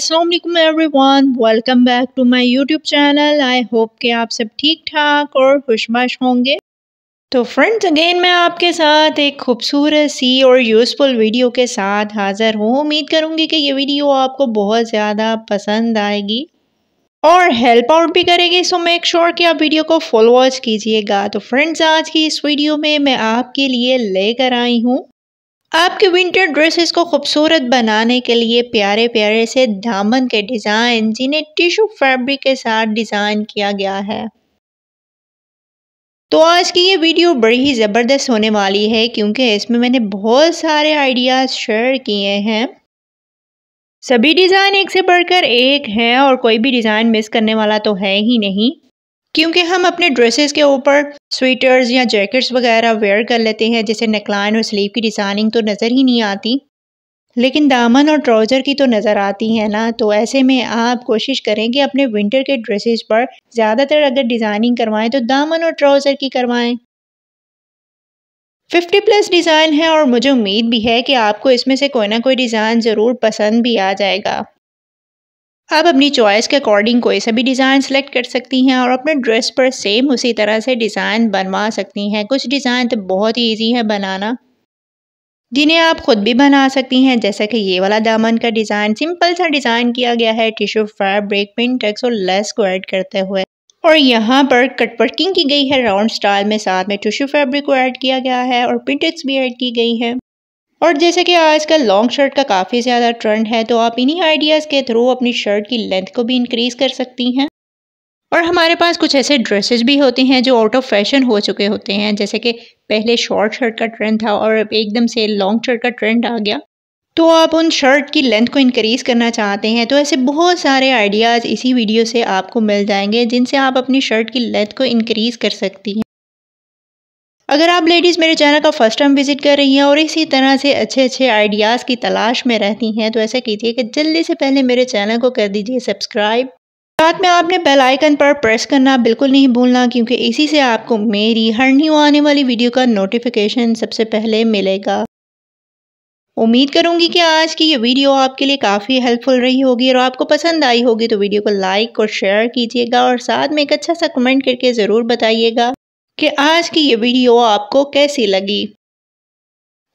Aslam everyone welcome back to my YouTube channel I hope कि आप सब ठीक ठाक और खुशबाश होंगे तो फ्रेंड्स अगेन मैं आपके साथ एक खूबसूरत सी और यूज़फुल वीडियो के साथ हाजिर हूँ उम्मीद करूँगी कि ये वीडियो आपको बहुत ज़्यादा पसंद आएगी और हेल्प आउट भी करेगी सो मेक श्योर कि आप वीडियो को फुल वॉच कीजिएगा तो फ्रेंड्स आज की इस वीडियो में मैं आपके लिए लेकर आई हूँ आपके विंटर ड्रेसेस को खूबसूरत बनाने के लिए प्यारे प्यारे से दामन के डिज़ाइन जिन्हें टिशू फैब्रिक के साथ डिज़ाइन किया गया है तो आज की ये वीडियो बड़ी ही ज़बरदस्त होने वाली है क्योंकि इसमें मैंने बहुत सारे आइडियाज़ शेयर किए हैं सभी डिज़ाइन एक से बढ़कर एक हैं और कोई भी डिज़ाइन मिस करने वाला तो है ही नहीं क्योंकि हम अपने ड्रेसेस के ऊपर स्वेटर्स या जैकेट्स वगैरह वेयर कर लेते हैं जैसे नेकलाइन और स्लीव की डिज़ाइनिंग तो नज़र ही नहीं आती लेकिन दामन और ट्राउज़र की तो नज़र आती है ना तो ऐसे में आप कोशिश करें कि अपने विंटर के ड्रेसेस पर ज़्यादातर अगर डिज़ाइनिंग करवाएं तो दामन और ट्राउज़र की करवाएं फिफ्टी प्लस डिज़ाइन है और मुझे उम्मीद भी है कि आपको इसमें से कोई ना कोई डिज़ाइन ज़रूर पसंद भी आ जाएगा आप अपनी चॉइस के अकॉर्डिंग कोई सा भी डिज़ाइन सेलेक्ट कर सकती हैं और अपने ड्रेस पर सेम उसी तरह से डिज़ाइन बनवा सकती हैं कुछ डिज़ाइन तो बहुत ही ईजी है बनाना जिन्हें आप ख़ुद भी बना सकती हैं जैसा कि ये वाला दामन का डिज़ाइन सिंपल सा डिज़ाइन किया गया है टिश्यू फैब्रिक पिनटेक्स और लेस को ऐड करते हुए और यहाँ पर कटवर्किंग की गई है राउंड स्टाइल में साथ में टिश्यू फैब्रिक को ऐड किया गया है और पिनटेक्स भी ऐड की गई है और जैसे कि आजकल लॉन्ग शर्ट का काफ़ी ज़्यादा ट्रेंड है तो आप इन्हीं आइडियाज़ के थ्रू अपनी शर्ट की लेंथ को भी इंक्रीज़ कर सकती हैं और हमारे पास कुछ ऐसे ड्रेसेस भी होते हैं जो आउट ऑफ फैशन हो चुके होते हैं जैसे कि पहले शॉर्ट शर्ट का ट्रेंड था और अब एकदम से लॉन्ग शर्ट का ट्रेंड आ गया तो आप उन शर्ट की लेंथ को इंक्रीज़ करना चाहते हैं तो ऐसे बहुत सारे आइडियाज़ इसी वीडियो से आपको मिल जाएंगे जिनसे आप अपनी शर्ट की लेंथ को इंक्रीज़ कर सकती हैं अगर आप लेडीज़ मेरे चैनल का फर्स्ट टाइम विजिट कर रही हैं और इसी तरह से अच्छे अच्छे आइडियाज़ की तलाश में रहती हैं तो ऐसा कीजिए कि जल्दी से पहले मेरे चैनल को कर दीजिए सब्सक्राइब साथ में आपने बेल आइकन पर प्रेस करना बिल्कुल नहीं भूलना क्योंकि इसी से आपको मेरी हर न्यू आने वाली वीडियो का नोटिफिकेशन सबसे पहले मिलेगा उम्मीद करूंगी कि आज की ये वीडियो आपके लिए काफ़ी हेल्पफुल रही होगी और आपको पसंद आई होगी तो वीडियो को लाइक और शेयर कीजिएगा और साथ में एक अच्छा सा कमेंट करके ज़रूर बताइएगा कि आज की ये वीडियो आपको कैसी लगी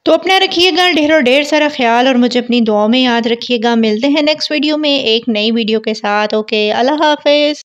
तो अपना रखिएगा ढेरों ढेर सारा ख्याल और मुझे अपनी दुआ में याद रखिएगा मिलते हैं नेक्स्ट वीडियो में एक नई वीडियो के साथ ओके अल्लाह हाफिज़